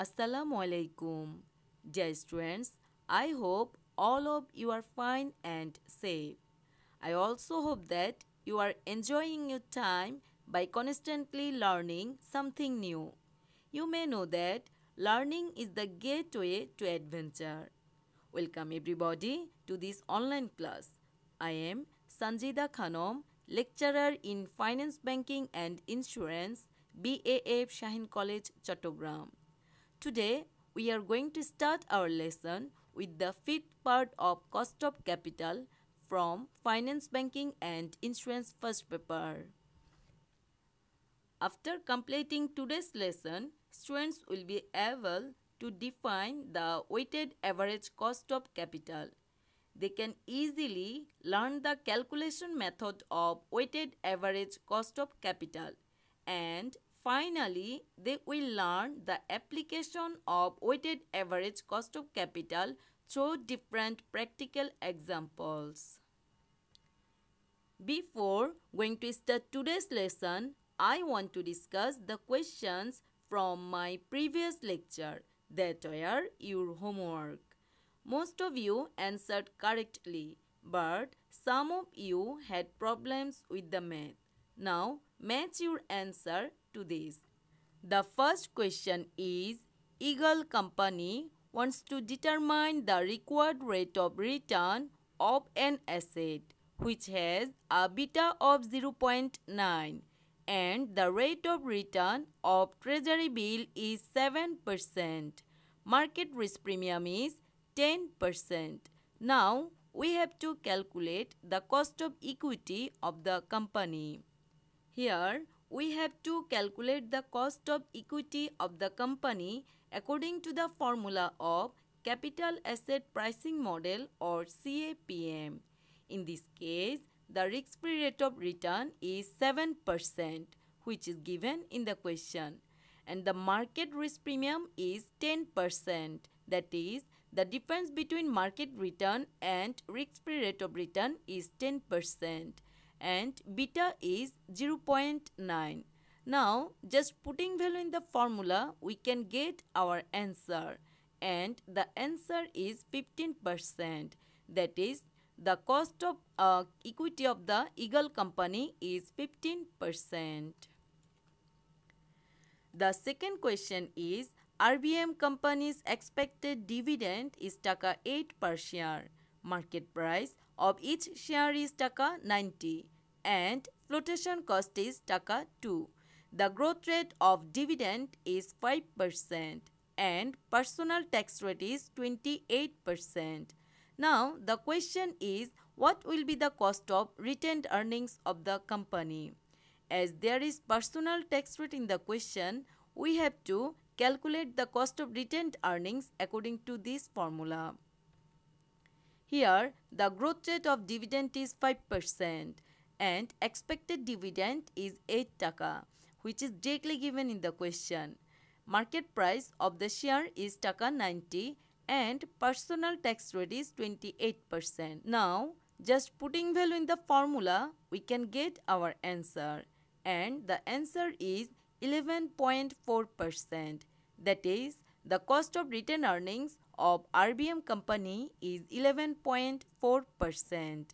Assalamualaikum, alaikum. Dear students, I hope all of you are fine and safe. I also hope that you are enjoying your time by constantly learning something new. You may know that learning is the gateway to adventure. Welcome everybody to this online class. I am Sanjida Khanom, lecturer in Finance Banking and Insurance, BAF Shahin College, Chattogram. Today, we are going to start our lesson with the fifth part of cost of capital from Finance Banking and Insurance First Paper. After completing today's lesson, students will be able to define the weighted average cost of capital. They can easily learn the calculation method of weighted average cost of capital and Finally, they will learn the application of weighted average cost of capital through different practical examples. Before going to start today's lesson, I want to discuss the questions from my previous lecture that were your homework. Most of you answered correctly, but some of you had problems with the math. Now, match your answer to this. The first question is Eagle Company wants to determine the required rate of return of an asset which has a beta of 0.9 and the rate of return of treasury bill is 7%. Market risk premium is 10%. Now we have to calculate the cost of equity of the company. Here we have to calculate the cost of equity of the company according to the formula of Capital Asset Pricing Model or CAPM. In this case, the risk-free rate of return is 7% which is given in the question and the market risk premium is 10% that is the difference between market return and risk-free rate of return is 10% and beta is 0.9. Now just putting value in the formula we can get our answer and the answer is 15% that is the cost of uh, equity of the Eagle company is 15%. The second question is RBM company's expected dividend is taka 8 per share. Market price of each share is taka 90 and flotation cost is taka 2. The growth rate of dividend is 5% and personal tax rate is 28%. Now the question is what will be the cost of retained earnings of the company? As there is personal tax rate in the question, we have to calculate the cost of retained earnings according to this formula. Here, the growth rate of dividend is 5% and expected dividend is 8 taka, which is directly given in the question. Market price of the share is taka 90 and personal tax rate is 28%. Now, just putting value in the formula, we can get our answer. And the answer is 11.4%. That is, the cost of retained earnings of RBM company is 11.4%.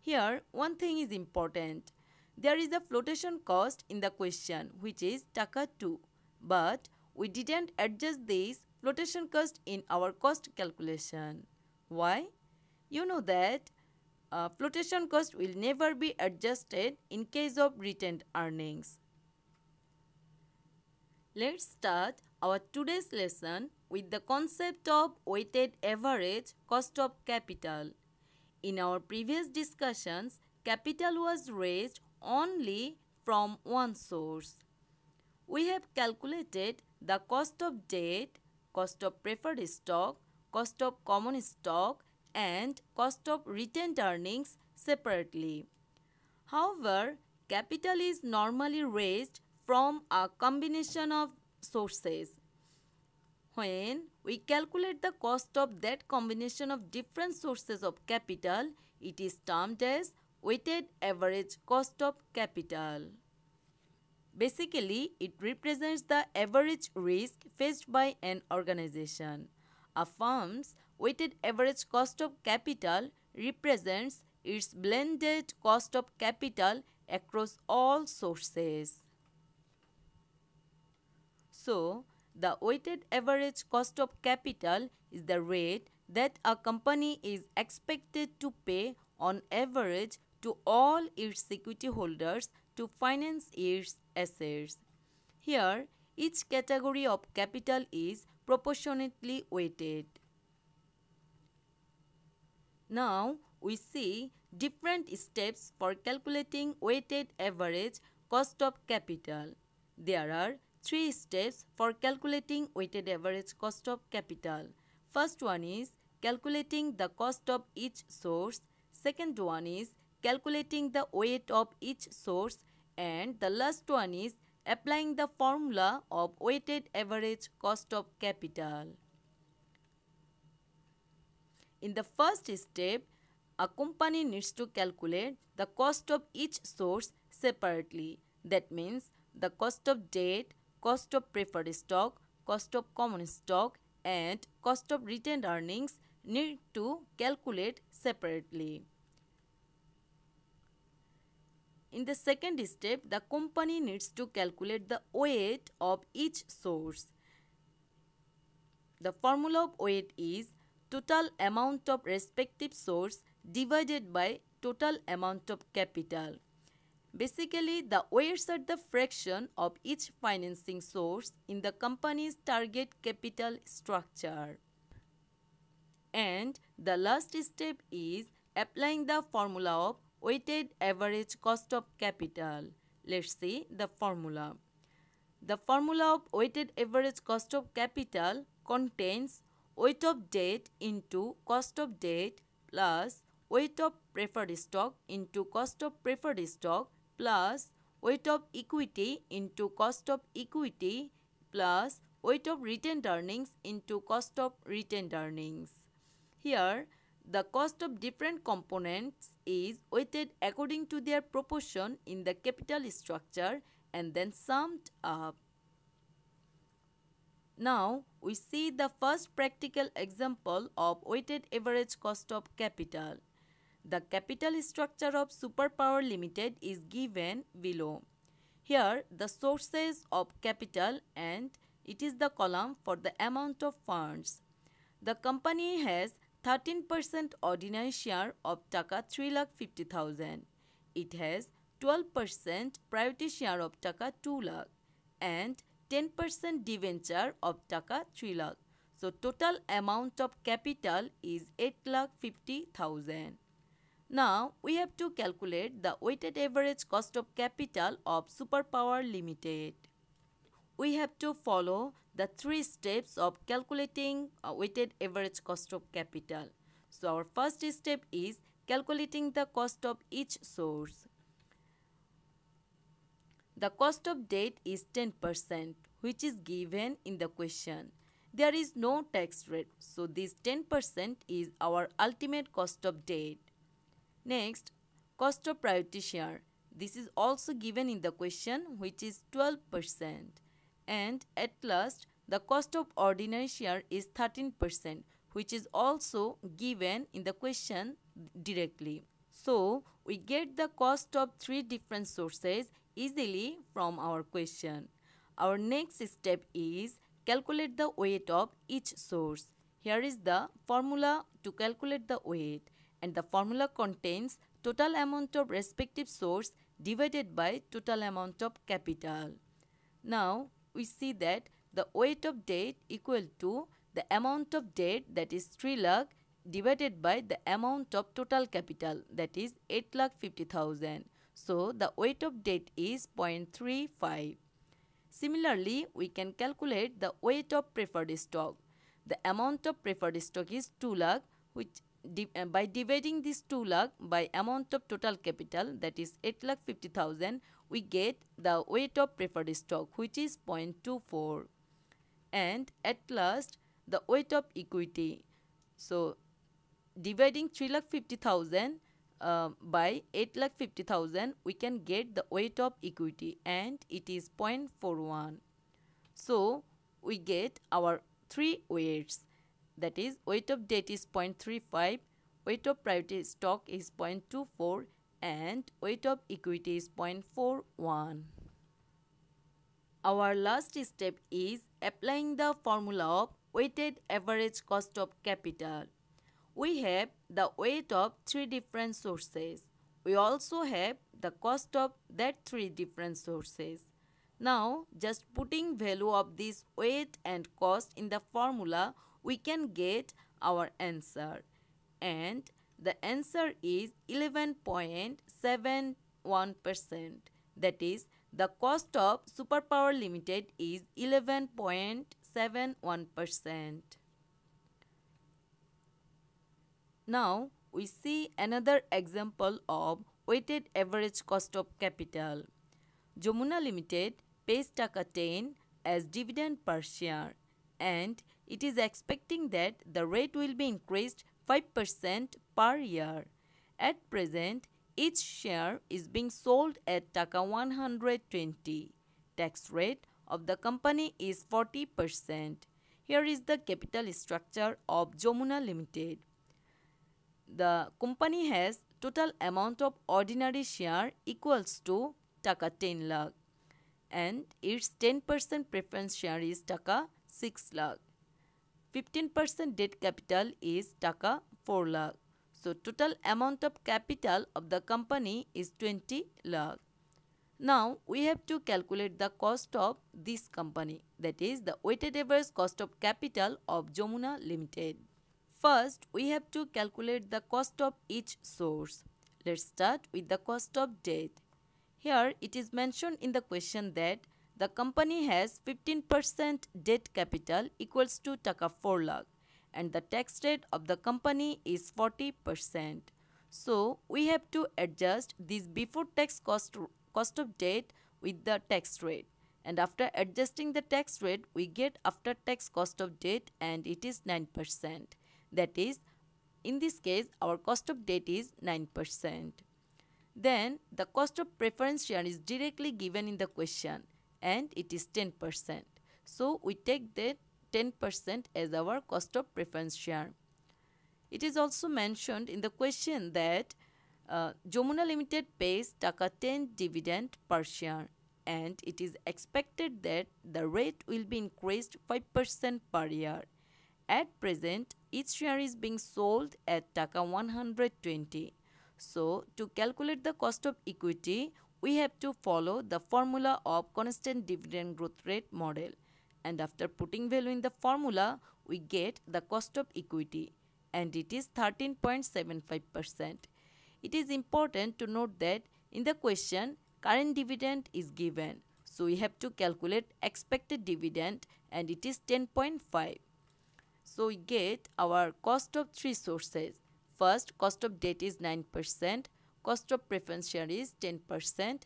Here, one thing is important. There is a flotation cost in the question which is Taka 2. But we didn't adjust this flotation cost in our cost calculation. Why? You know that uh, flotation cost will never be adjusted in case of retained earnings. Let's start our today's lesson with the concept of weighted average cost of capital. In our previous discussions, capital was raised only from one source. We have calculated the cost of debt, cost of preferred stock, cost of common stock and cost of retained earnings separately. However, capital is normally raised from a combination of sources when we calculate the cost of that combination of different sources of capital, it is termed as weighted average cost of capital. Basically, it represents the average risk faced by an organization. A firm's weighted average cost of capital represents its blended cost of capital across all sources. So, the weighted average cost of capital is the rate that a company is expected to pay on average to all its security holders to finance its assets. Here, each category of capital is proportionately weighted. Now, we see different steps for calculating weighted average cost of capital. There are three steps for calculating weighted average cost of capital. First one is calculating the cost of each source. Second one is calculating the weight of each source. And the last one is applying the formula of weighted average cost of capital. In the first step, a company needs to calculate the cost of each source separately. That means the cost of debt, cost of preferred stock, cost of common stock and cost of retained earnings need to calculate separately. In the second step, the company needs to calculate the weight of each source. The formula of weight is total amount of respective source divided by total amount of capital. Basically, the weights are the fraction of each financing source in the company's target capital structure. And the last step is applying the formula of weighted average cost of capital. Let's see the formula. The formula of weighted average cost of capital contains weight of debt into cost of debt plus weight of preferred stock into cost of preferred stock plus weight of equity into cost of equity plus weight of retained earnings into cost of retained earnings. Here, the cost of different components is weighted according to their proportion in the capital structure and then summed up. Now, we see the first practical example of weighted average cost of capital. The capital structure of Superpower Limited is given below. Here, the sources of capital and it is the column for the amount of funds. The company has 13% ordinary share of Taka 3,50,000. It has 12% priority share of Taka 2 lakh and 10% debenture of Taka 3 lakh. So total amount of capital is 8,50,000. Now we have to calculate the weighted average cost of capital of Superpower Limited. We have to follow the three steps of calculating a weighted average cost of capital. So our first step is calculating the cost of each source. The cost of debt is 10% which is given in the question. There is no tax rate so this 10% is our ultimate cost of debt. Next, cost of priority share. This is also given in the question which is 12%. And at last, the cost of ordinary share is 13% which is also given in the question directly. So, we get the cost of three different sources easily from our question. Our next step is calculate the weight of each source. Here is the formula to calculate the weight and the formula contains total amount of respective source divided by total amount of capital. Now we see that the weight of debt equal to the amount of debt that is 3 lakh divided by the amount of total capital that is 8 lakh 50,000. So the weight of debt is 0.35. Similarly, we can calculate the weight of preferred stock. The amount of preferred stock is 2 lakh which uh, by dividing this 2 lakh by amount of total capital that is 8 lakh 50,000 we get the weight of preferred stock which is 0.24 and at last the weight of equity so dividing 3 lakh 50,000 uh, by 8 lakh 50,000 we can get the weight of equity and it is 0.41 so we get our three weights that is weight of debt is 0.35 weight of priority stock is 0.24 and weight of equity is 0.41 our last step is applying the formula of weighted average cost of capital we have the weight of three different sources we also have the cost of that three different sources now just putting value of this weight and cost in the formula we can get our answer and the answer is 11.71% that is the cost of superpower limited is 11.71%. Now we see another example of weighted average cost of capital. Jomuna Limited pays taka 10 as dividend per share and it is expecting that the rate will be increased 5% per year. At present, each share is being sold at Taka 120. Tax rate of the company is 40%. Here is the capital structure of Jomuna Limited. The company has total amount of ordinary share equals to Taka 10 lakh and its 10% preference share is Taka 6 lakh. 15% debt capital is taka 4 lakh. So total amount of capital of the company is 20 lakh. Now we have to calculate the cost of this company that is the weighted average cost of capital of Jomuna Limited. First we have to calculate the cost of each source. Let's start with the cost of debt. Here it is mentioned in the question that the company has 15% debt capital equals to Taka 4 lakh and the tax rate of the company is 40%. So we have to adjust this before tax cost, cost of debt with the tax rate. And after adjusting the tax rate, we get after tax cost of debt and it is 9%. That is, in this case, our cost of debt is 9%. Then the cost of preference share is directly given in the question and it is 10%. So we take that 10% as our cost of preference share. It is also mentioned in the question that uh, Jomuna Limited pays Taka 10 dividend per share and it is expected that the rate will be increased 5% per year. At present, each share is being sold at Taka 120. So, to calculate the cost of equity, we have to follow the formula of constant dividend growth rate model. And after putting value in the formula, we get the cost of equity and it is 13.75%. It is important to note that in the question, current dividend is given. So we have to calculate expected dividend and it is 10.5. So we get our cost of three sources. First, cost of debt is 9% cost of preference share is 10%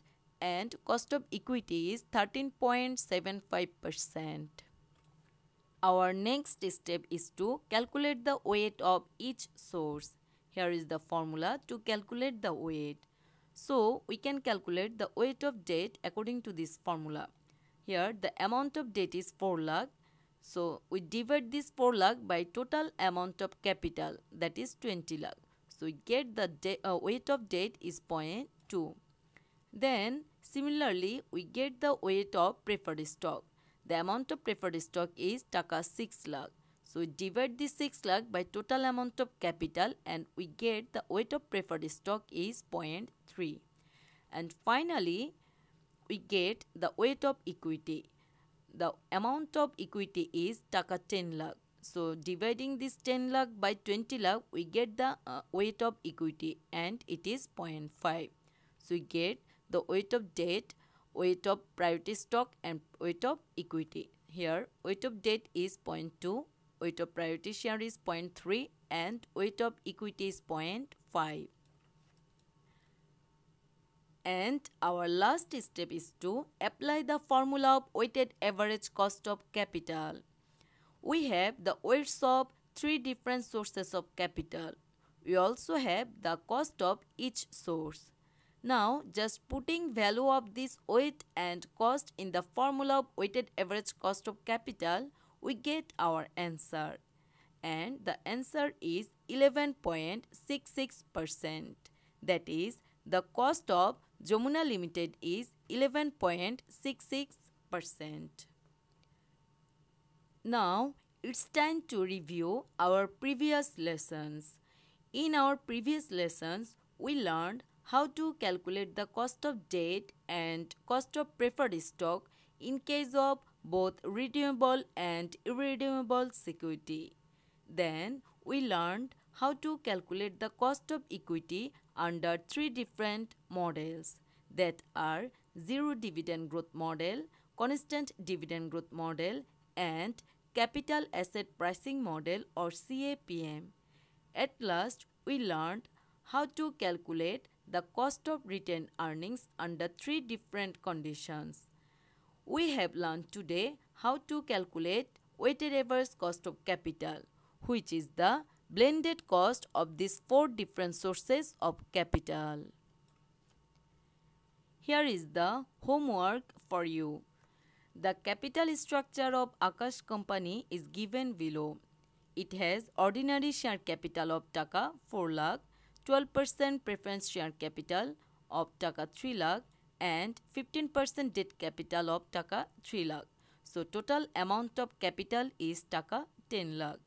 and cost of equity is 13.75%. Our next step is to calculate the weight of each source. Here is the formula to calculate the weight. So, we can calculate the weight of debt according to this formula. Here, the amount of debt is 4 lakh. So, we divide this 4 lakh by total amount of capital that is 20 lakh. So we get the uh, weight of date is 0.2. Then similarly, we get the weight of preferred stock. The amount of preferred stock is taka 6 lakh. So we divide the 6 lakh by total amount of capital and we get the weight of preferred stock is 0.3. And finally, we get the weight of equity. The amount of equity is taka 10 lakh. So dividing this 10 lakh by 20 lakh, we get the uh, weight of equity and it is 0.5. So we get the weight of debt, weight of priority stock and weight of equity. Here weight of debt is 0.2, weight of priority share is 0.3 and weight of equity is 0.5. And our last step is to apply the formula of weighted average cost of capital. We have the weights of three different sources of capital. We also have the cost of each source. Now, just putting value of this weight and cost in the formula of weighted average cost of capital, we get our answer. And the answer is 11.66%. That is, the cost of Jomuna Limited is 11.66%. Now it's time to review our previous lessons. In our previous lessons, we learned how to calculate the cost of debt and cost of preferred stock in case of both redeemable and irredeemable security. Then we learned how to calculate the cost of equity under three different models that are zero dividend growth model, constant dividend growth model and Capital Asset Pricing Model or CAPM. At last, we learned how to calculate the cost of retained earnings under three different conditions. We have learned today how to calculate weighted average cost of capital, which is the blended cost of these four different sources of capital. Here is the homework for you. The capital structure of Akash company is given below. It has ordinary share capital of Taka 4 lakh, 12% preference share capital of Taka 3 lakh and 15% debt capital of Taka 3 lakh. So total amount of capital is Taka 10 lakh.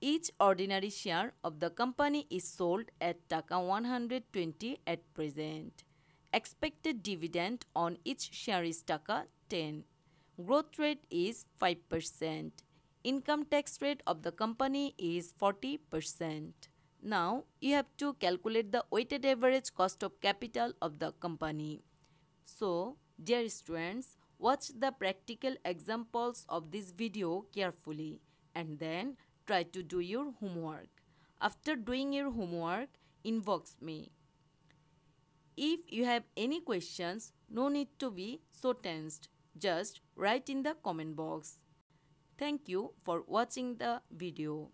Each ordinary share of the company is sold at Taka 120 at present. Expected dividend on each share is Taka 10. Growth rate is 5%. Income tax rate of the company is 40%. Now, you have to calculate the weighted average cost of capital of the company. So, dear students, watch the practical examples of this video carefully and then try to do your homework. After doing your homework, inbox me. If you have any questions, no need to be so tensed. Just write in the comment box. Thank you for watching the video.